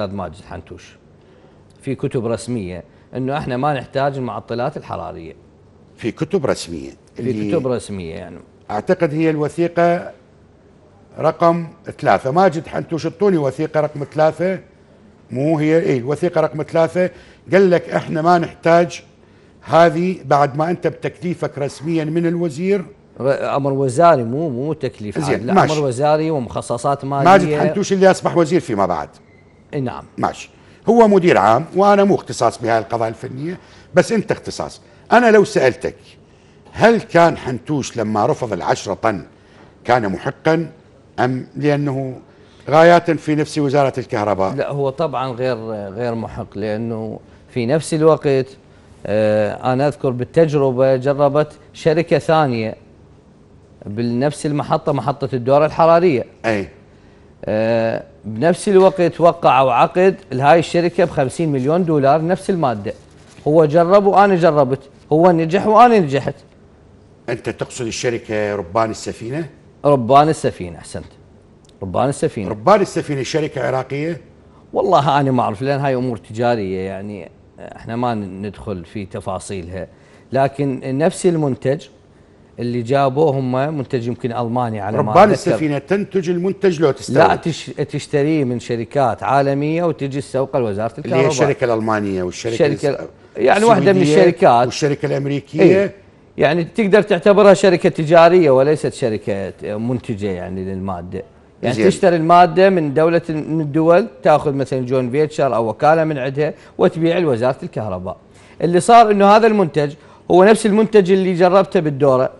استاذ ماجد حنتوش في كتب رسميه انه احنا ما نحتاج المعطلات الحراريه في كتب رسميه في كتب رسميه يعني اعتقد هي الوثيقه رقم ثلاثة ماجد حنتوش اعطوني وثيقة رقم ثلاثة مو هي اي الوثيقة رقم ثلاثة قال لك احنا ما نحتاج هذه بعد ما انت بتكليفك رسميا من الوزير امر وزاري مو مو تكليف لا ماشي. امر وزاري ومخصصات ماليه ماجد حنتوش اللي اصبح وزير فيما بعد نعم ماشي هو مدير عام وانا مو اختصاص بهاي القضايا الفنيه بس انت اختصاص انا لو سالتك هل كان حنتوش لما رفض العشرة طن كان محقا ام لانه غايات في نفس وزاره الكهرباء لا هو طبعا غير غير محق لانه في نفس الوقت آه، انا اذكر بالتجربه جربت شركه ثانيه بنفس المحطه محطه الدوره الحراريه اي آه، بنفس الوقت وقعوا عقد لهاي الشركه ب 50 مليون دولار نفس الماده هو جرب وانا جربت هو نجح وانا نجحت انت تقصد الشركه ربان السفينه ربان السفينه احسنت ربان السفينه ربان السفينه شركه عراقيه والله انا ما اعرف لان هاي امور تجاريه يعني احنا ما ندخل في تفاصيلها لكن نفس المنتج اللي جابوه هم منتج يمكن الماني على ربان ما ربان السفينه تنتج المنتج لو تستورد لا تشتريه من شركات عالميه وتجي السوق لوزاره الكهرباء اللي هي الشركه الالمانيه والشركه الشركه يعني واحده من الشركات والشركه الامريكيه ايه يعني تقدر تعتبرها شركه تجاريه وليست شركه منتجه يعني للماده يعني زيادة. تشتري الماده من دوله من الدول تاخذ مثلا جون فيتشر او وكاله من عندها وتبيع لوزاره الكهرباء اللي صار انه هذا المنتج هو نفس المنتج اللي جربته بالدوره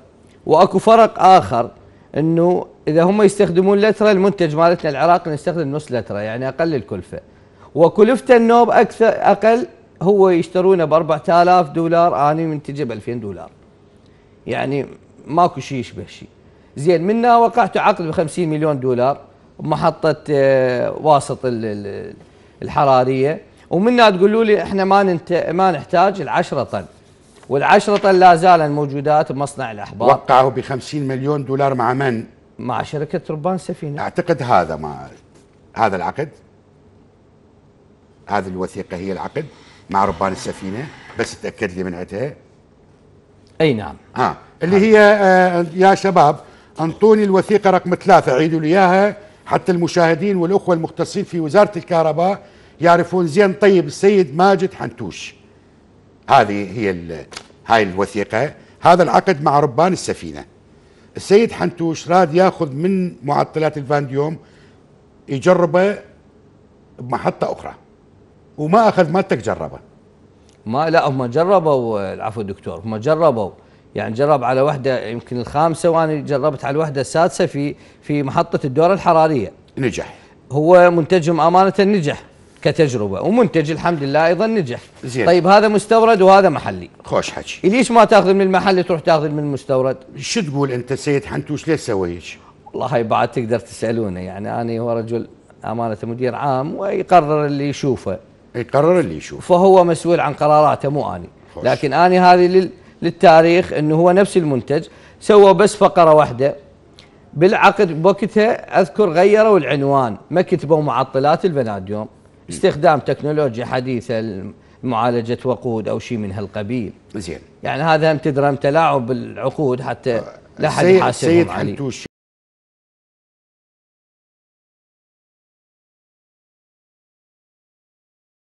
واكو فرق اخر انه اذا هم يستخدمون لتره المنتج مالتنا العراق نستخدم نص لتره يعني اقل الكلفه وكلفته النوب اكثر اقل هو يشترونه ب 4000 دولار اني منتجه ب 2000 دولار يعني ماكو شيء يشبه شيء زين منا وقعت عقد ب 50 مليون دولار بمحطه آه، واسط الحراريه ومنا تقولوا لي احنا ما ما نحتاج ال 10 طن والعشرة لا زالن موجودات بمصنع الأحبار وقعوا ب 50 مليون دولار مع من؟ مع شركة ربان سفينة أعتقد هذا ما هذا العقد هذه الوثيقة هي العقد مع ربان السفينة بس تأكد لي من أي نعم ها آه، اللي هي آه يا شباب أنطوني الوثيقة رقم ثلاثة عيدوا لي إياها حتى المشاهدين والأخوة المختصين في وزارة الكهرباء يعرفون زين طيب السيد ماجد حنتوش هذه هي هاي الوثيقة هذا العقد مع ربان السفينة السيد حنتوش راد ياخذ من معطلات الفانديوم يجربه بمحطة أخرى وما أخذ مالتك جربه ما لا هم جربوا العفو دكتور هم جربوا يعني جرب على وحده يمكن الخامسه وانا جربت على الوحده السادسه في في محطه الدوره الحراريه نجح هو منتجهم امانه نجح كتجربه ومنتج الحمد لله ايضا نجح زين. طيب هذا مستورد وهذا محلي خوش حكي ليش ما تاخذ من المحل تروح تاخذ من المستورد شو تقول انت سيد حنتوش ليش سويك والله هاي بعد تقدر تسالونه يعني انا هو رجل امانه مدير عام ويقرر اللي يشوفه يقرر اللي يشوفه فهو مسؤول عن قراراته مو اني خوش. لكن اني هذه لل... للتاريخ انه هو نفس المنتج سوى بس فقره واحده بالعقد بوقتها اذكر غيروا العنوان ما كتبوا معطلات البناديوم استخدام تكنولوجيا حديثه معالجة وقود أو شيء من هالقبيل زين يعني هذا هم تدرم تلاعب بالعقود حتى لا أحد يحاسبهم عليه